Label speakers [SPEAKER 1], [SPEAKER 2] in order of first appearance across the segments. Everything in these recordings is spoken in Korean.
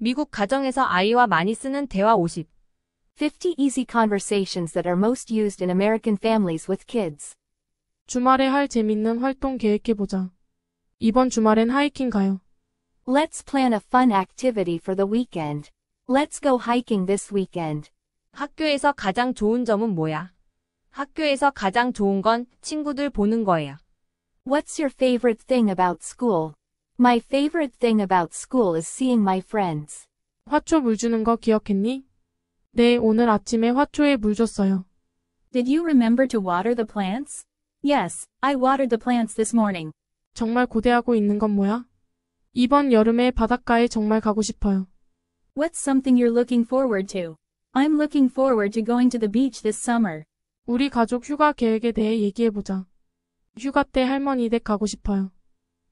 [SPEAKER 1] 미국 가정에서 아이와 많이 쓰는 대화 50. 50 easy conversations that are most used in American families with kids. 주말에 할 재밌는 활동 계획해보자. 이번 주말엔 하이킹 가요. Let's plan a fun activity for the weekend. Let's go hiking this weekend. 학교에서 가장 좋은 점은 뭐야? 학교에서 가장 좋은 건 친구들 보는 거예요. What's your favorite thing about school? My favorite thing about school is seeing my friends.
[SPEAKER 2] 화초 물 주는 거 기억했니? 네, 오늘 아침에 화초에 물 줬어요. Did you remember to water the plants? Yes, I watered the plants this morning. 정말 고대하고 있는 건 뭐야? 이번 여름에 바닷가에 정말 가고 싶어요.
[SPEAKER 3] What's something you're looking forward to? I'm looking forward to going to the beach this
[SPEAKER 2] summer. 우리 가족 휴가 계획에 대해 얘기해보자. 휴가 때 할머니 댁 가고 싶어요.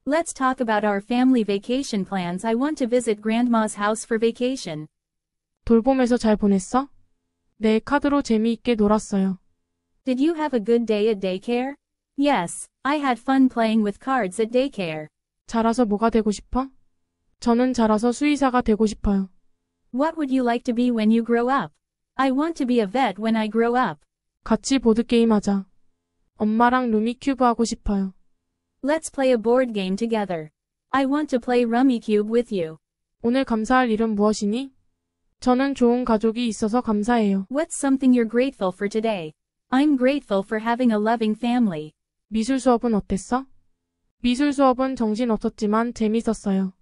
[SPEAKER 3] Let's talk about our family vacation plans. I want to visit grandma's house for vacation.
[SPEAKER 2] 돌봄에서 잘 보냈어?
[SPEAKER 3] 내 카드로 재미있게
[SPEAKER 2] 놀았어요.
[SPEAKER 3] Did you have a good day at daycare? Yes, I had fun playing with
[SPEAKER 2] cards at daycare. 자라서 뭐가 되고 싶어? 저는 자라서 수의사가 되고 싶어요. What would you like to be when you grow up? I want to be a vet when I grow up. 같이 보드게임 하자. 엄마랑 루미큐브 하고 싶어요. Let's play a board game together. I want to play Rummy Cube with you. 오늘 감사할 일은 무엇이니? 저는 좋은 가족이 있어서 감사해요. What's something you're grateful for today? I'm grateful for having a loving family. 미술 수업은 어땠어? 미술 수업은 정신 없었지만 재밌었어요.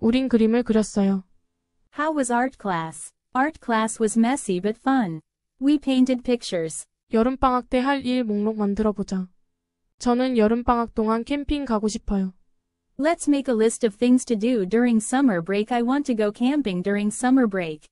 [SPEAKER 2] 우린 그림을 그렸어요. How was art class? Art class was messy but fun. We painted pictures. 여름방학 때 할 일 목록 만들어 보자. 저는 여름방학 동안 캠핑
[SPEAKER 3] 가고 싶어요. Let's make a list of things to do during summer break. I want to go camping during summer break.